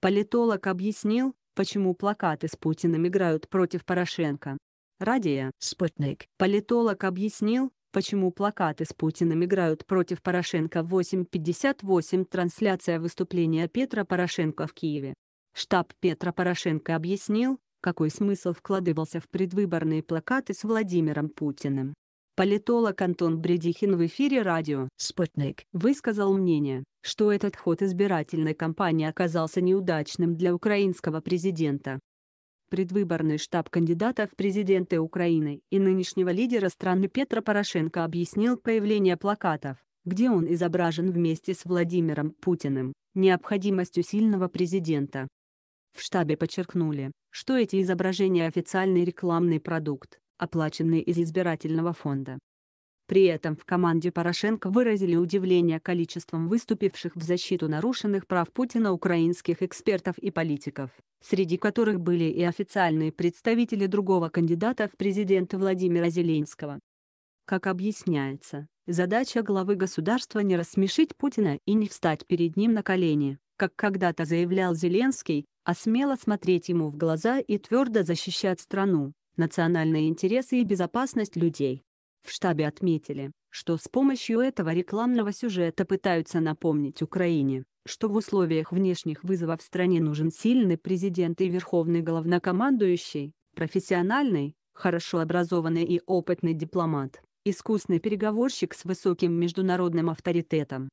Политолог объяснил, почему плакаты с Путиным играют против Порошенко. Радия «Спутник». Политолог объяснил, почему плакаты с Путиным играют против Порошенко 8.58 трансляция выступления Петра Порошенко в Киеве. Штаб Петра Порошенко объяснил, какой смысл вкладывался в предвыборные плакаты с Владимиром Путиным. Политолог Антон Бредихин в эфире радио «Спутник» высказал мнение, что этот ход избирательной кампании оказался неудачным для украинского президента. Предвыборный штаб кандидата в президенты Украины и нынешнего лидера страны Петра Порошенко объяснил появление плакатов, где он изображен вместе с Владимиром Путиным, необходимостью сильного президента. В штабе подчеркнули, что эти изображения – официальный рекламный продукт, оплаченные из избирательного фонда. При этом в команде Порошенко выразили удивление количеством выступивших в защиту нарушенных прав Путина украинских экспертов и политиков, среди которых были и официальные представители другого кандидата в президенты Владимира Зеленского. Как объясняется, задача главы государства не рассмешить Путина и не встать перед ним на колени, как когда-то заявлял Зеленский, а смело смотреть ему в глаза и твердо защищать страну, национальные интересы и безопасность людей. В штабе отметили, что с помощью этого рекламного сюжета пытаются напомнить Украине, что в условиях внешних вызовов стране нужен сильный президент и верховный главнокомандующий, профессиональный, хорошо образованный и опытный дипломат, искусный переговорщик с высоким международным авторитетом.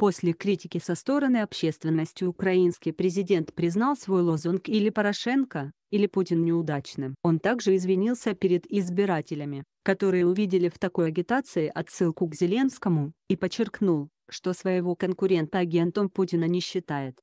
После критики со стороны общественности украинский президент признал свой лозунг или Порошенко, или Путин неудачным. Он также извинился перед избирателями, которые увидели в такой агитации отсылку к Зеленскому, и подчеркнул, что своего конкурента агентом Путина не считает.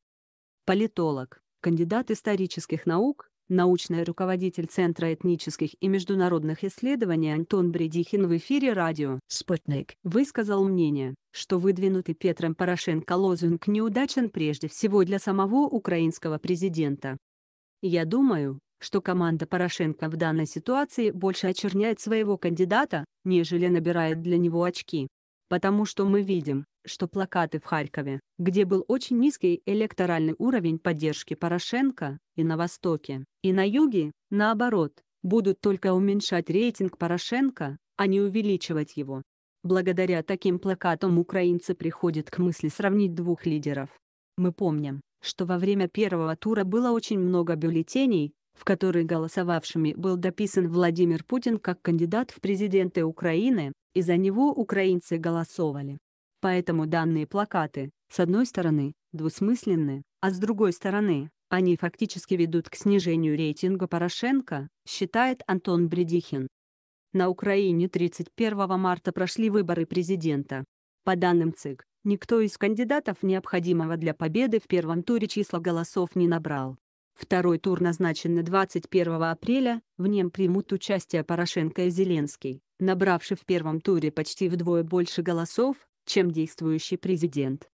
Политолог, кандидат исторических наук, научный руководитель Центра этнических и международных исследований Антон Бредихин в эфире радио «Спутник» высказал мнение, что выдвинутый Петром Порошенко лозунг неудачен прежде всего для самого украинского президента. «Я думаю, что команда Порошенко в данной ситуации больше очерняет своего кандидата, нежели набирает для него очки. Потому что мы видим, что плакаты в Харькове, где был очень низкий электоральный уровень поддержки Порошенко и на Востоке, и на Юге, наоборот, будут только уменьшать рейтинг Порошенко, а не увеличивать его. Благодаря таким плакатам украинцы приходят к мысли сравнить двух лидеров. Мы помним, что во время первого тура было очень много бюллетеней, в которые голосовавшими был дописан Владимир Путин как кандидат в президенты Украины, и за него украинцы голосовали. Поэтому данные плакаты, с одной стороны, двусмысленны, а с другой стороны, они фактически ведут к снижению рейтинга Порошенко, считает Антон Бредихин. На Украине 31 марта прошли выборы президента. По данным ЦИК, никто из кандидатов необходимого для победы в первом туре числа голосов не набрал. Второй тур назначен на 21 апреля, в нем примут участие Порошенко и Зеленский, набравший в первом туре почти вдвое больше голосов, чем действующий президент.